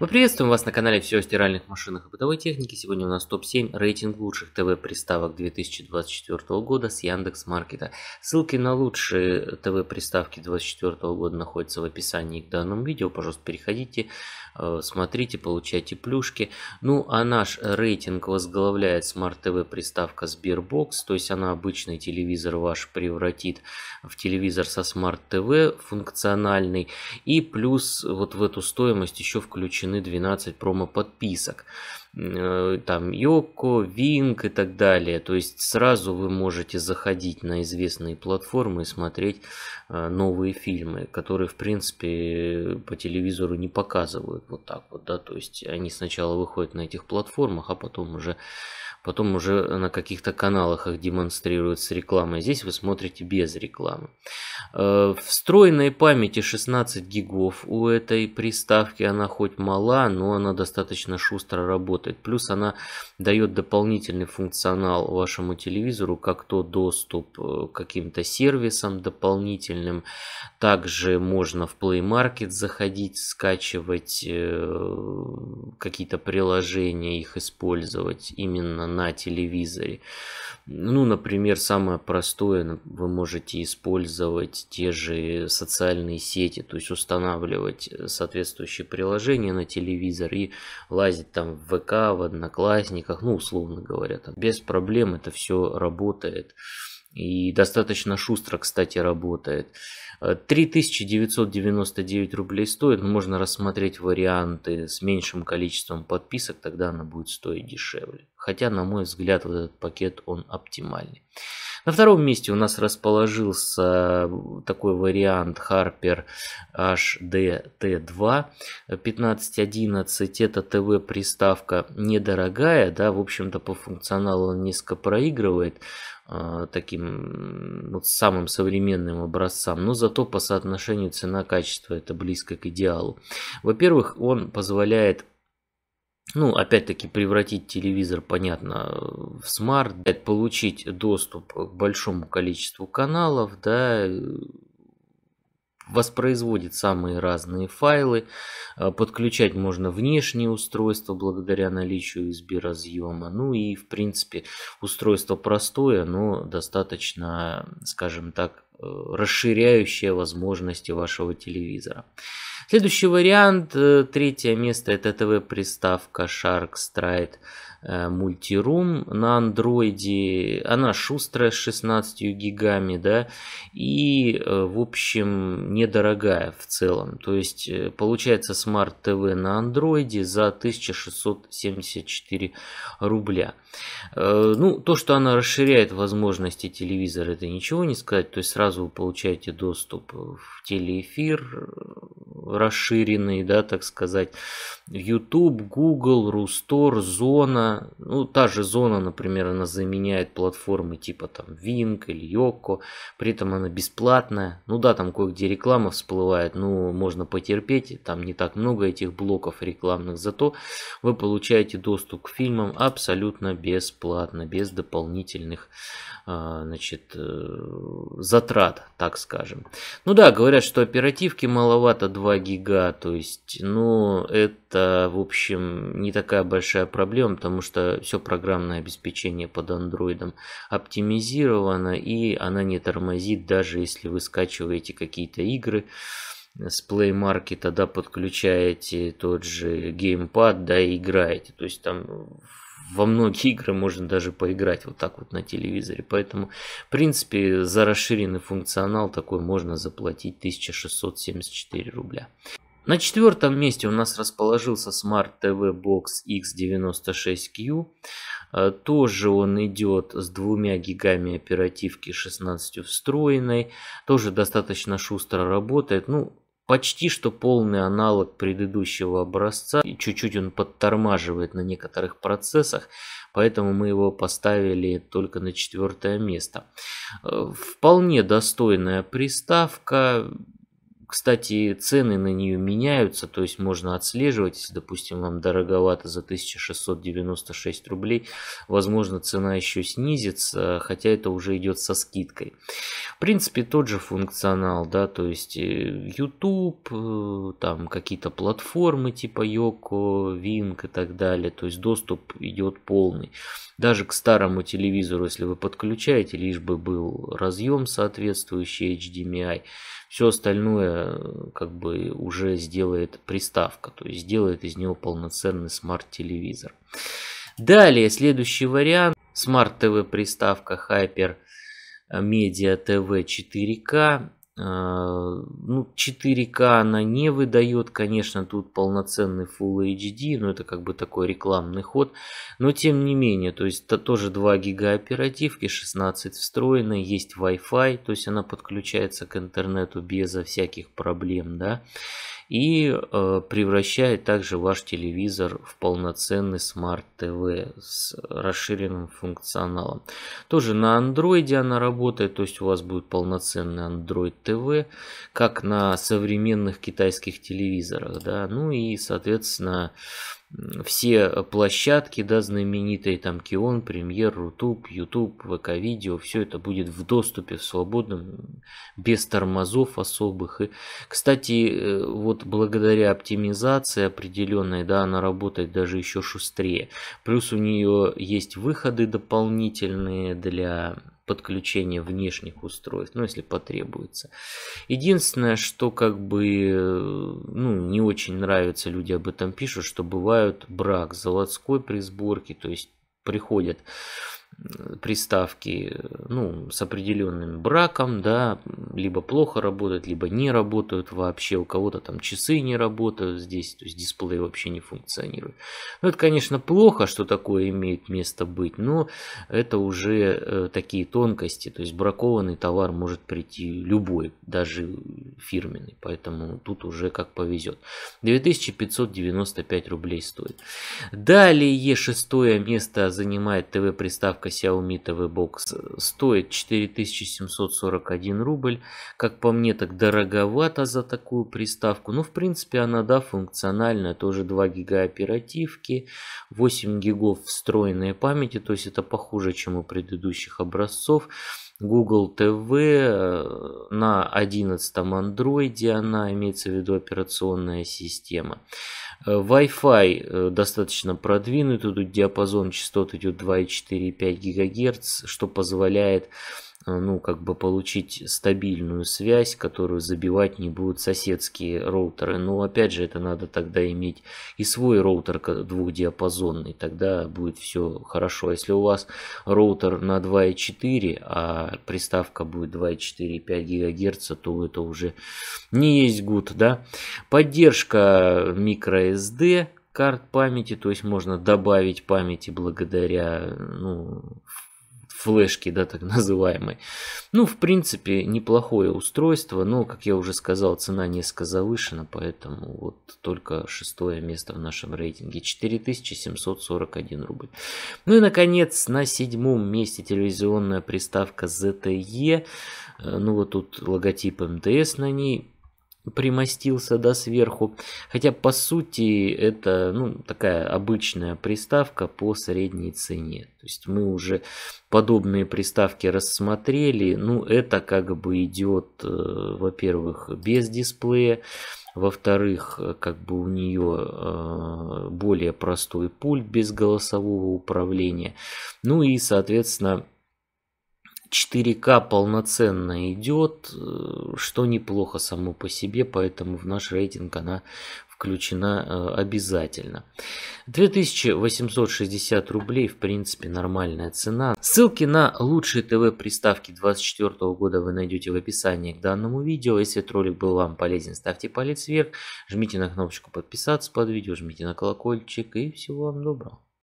Мы приветствуем вас на канале все о стиральных машинах и бытовой технике. Сегодня у нас топ-7 рейтинг лучших ТВ-приставок 2024 года с Яндекс Маркета. Ссылки на лучшие ТВ-приставки 2024 года находятся в описании к данному видео. Пожалуйста, переходите, Э, смотрите, получайте плюшки. Ну, а наш рейтинг возглавляет Smart TV приставка Sbeerbox, то есть она обычный телевизор ваш превратит в телевизор со Smart TV функциональный. И плюс вот в эту стоимость еще включены 12 промо-подписок. Э, там Йоко, Винг и так далее. То есть сразу вы можете заходить на известные платформы и смотреть э, новые фильмы, которые в принципе по телевизору не показывают вот так вот, да, то есть они сначала выходят на этих платформах, а потом уже потом уже на каких-то каналах их демонстрируют с рекламой. Здесь вы смотрите без рекламы. Э, встроенной памяти 16 гигов у этой приставки, она хоть мала, но она достаточно шустро работает. Плюс она дает дополнительный функционал вашему телевизору, как то доступ э, к каким-то сервисам дополнительным. Также можно в Play Market заходить, скачивать э, какие-то приложения, их использовать именно на телевизоре. Ну, например, самое простое, ну, вы можете использовать те же социальные сети, то есть устанавливать э, соответствующие приложения на телевизор и лазить там в ВК, в Одноклассниках, ну, условно говоря, там без проблем это все работает. И достаточно шустро, кстати, работает. 3999 э, рублей стоит. Можно рассмотреть варианты с меньшим количеством подписок, тогда она будет стоить дешевле. Хотя, на мой взгляд, вот этот пакет, он оптимальный. На втором месте у нас расположился э, такой вариант Harper HDT2 1511. Это ТВ-приставка недорогая, да, в общем-то по функционалу он несколько проигрывает э, таким вот самым современным образцам, но зато по соотношению цена-качество это близко к идеалу. Во-первых, он позволяет ну, опять-таки, превратить телевизор, понятно, в смарт, получить доступ к большому количеству каналов, да, э, воспроизводит самые разные файлы, э, подключать можно внешние устройства благодаря наличию USB разъема, ну и, в принципе, устройство простое, но достаточно, скажем так, э, расширяющее возможности вашего телевизора. Следующий вариант, э, третье место, это ТВ-приставка Shark Stride э, мультирум на андроиде. Она шустрая с 16 гигами, да, и, э, в общем, недорогая в целом. То есть, получается, Smart TV на андроиде за 1674 рубля. Ну, то, что она расширяет возможности телевизора, это ничего не сказать. То есть, сразу вы получаете доступ в телеэфир, расширенный, да, так сказать. YouTube, Google, Рустор, Зона. Ну, та же Зона, например, она заменяет платформы типа там Винк или Йоко. При этом она бесплатная. Ну да, там кое-где реклама всплывает, ну, можно потерпеть. Там не так много этих блоков рекламных. Зато вы получаете доступ к фильмам абсолютно бесплатно, без дополнительных, а, значит, э, затрат, так скажем. Ну да, говорят, что оперативки маловато 2 гига, то есть, ну, это, в общем, не такая большая проблема, потому что все программное обеспечение под андроидом оптимизировано, и она не тормозит, даже если вы скачиваете какие-то игры с Play Market, да, подключаете тот же геймпад, да, и играете. То есть там во многие игры можно даже поиграть вот так вот на телевизоре. Поэтому, в принципе, за расширенный функционал такой можно заплатить 1674 рубля. На четвертом месте у нас расположился Smart TV Box X96Q. Э, тоже он идет с двумя гигами оперативки 16 встроенной. Тоже достаточно шустро работает. Ну, почти что полный аналог предыдущего образца. И чуть-чуть он подтормаживает на некоторых процессах, поэтому мы его поставили только на четвертое место. Э, вполне достойная приставка, кстати, цены на нее меняются, то есть можно отслеживать, если, допустим, вам дороговато за 1696 рублей, возможно, цена еще снизится, хотя это уже идет со скидкой. В принципе, тот же функционал, да, то есть э, YouTube, э, там какие-то платформы типа Yoko, Wing и так далее, то есть доступ идет полный. Даже к старому телевизору, если вы подключаете, лишь бы был разъем соответствующий HDMI, все остальное Э, как бы уже сделает приставка, то есть сделает из него полноценный смарт-телевизор. Далее, следующий вариант. Смарт-ТВ приставка Hyper Media TV 4K а, ну, 4К она не выдает, конечно, тут полноценный Full HD, но это как бы такой рекламный ход. Но тем не менее, то есть это тоже 2 гига оперативки, 16 встроенной, есть Wi-Fi, то есть она подключается к интернету безо всяких проблем, да и э, превращает также ваш телевизор в полноценный Smart TV с расширенным функционалом. Тоже на Android она работает, то есть у вас будет полноценный Android TV, как на современных китайских телевизорах, да, ну и соответственно все э, площадки, да, знаменитые там Кион, Премьер, Рутуб, Ютуб, ВК-видео, все это будет в доступе, в свободном, без тормозов особых. И, кстати, э, вот благодаря оптимизации определенной, да, она работает даже еще шустрее. Плюс у нее есть выходы дополнительные для подключение внешних устройств, ну, если потребуется. Единственное, что как бы, э, ну, не очень нравится, люди об этом пишут, что бывают брак золотской при сборке, то есть приходят Э, приставки ну, с определенным браком, да, либо плохо работают, либо не работают вообще, у кого-то там часы не работают здесь, то есть дисплей вообще не функционирует. Ну, это, конечно, плохо, что такое имеет место быть, но это уже э, такие тонкости, то есть бракованный товар может прийти любой, даже фирменный, поэтому тут уже как повезет. 2595 рублей стоит. Далее шестое место занимает ТВ-приставка Xiaomi бокс э, стоит 4741 рубль. Как по мне, так дороговато за такую приставку. Но ну, в принципе она, да, функциональная. Тоже 2 гига оперативки, 8 гигов встроенной памяти. То есть это похуже, чем у предыдущих образцов. Google TV э, на 11 андроиде она имеется в виду операционная система. Э, Wi-Fi э, достаточно продвинутый, тут диапазон частот идет 2,4,5 ГГц, что позволяет Э, ну, как бы получить стабильную связь, которую забивать не будут соседские роутеры. Но опять же, это надо тогда иметь и свой роутер двухдиапазонный, тогда будет все хорошо. А если у вас роутер на 2.4, а приставка будет 2.4,5 ГГц, то это уже не есть гуд, да. Поддержка microSD карт памяти, то есть можно добавить памяти благодаря ну, флешки, да, так называемой. Ну, в принципе, неплохое устройство, но, как я уже сказал, цена несколько завышена, поэтому вот только шестое место в нашем рейтинге. 4741 рубль. Ну и, наконец, на седьмом месте телевизионная приставка ZTE. Э, ну, вот тут логотип МТС на ней примостился да, сверху. Хотя, по сути, это ну, такая обычная приставка по средней цене. То есть мы уже подобные приставки рассмотрели. Ну, это как бы идет, э, во-первых, без дисплея. Во-вторых, как бы у нее э, более простой пульт без голосового управления. Ну и, соответственно, 4К полноценно идет, э, что неплохо само по себе, поэтому в наш рейтинг она включена э, обязательно. 2860 рублей, в принципе, нормальная цена. Ссылки на лучшие ТВ-приставки 2024 года вы найдете в описании к данному видео. Если ролик был вам полезен, ставьте палец вверх, жмите на кнопочку подписаться под видео, жмите на колокольчик и всего вам доброго.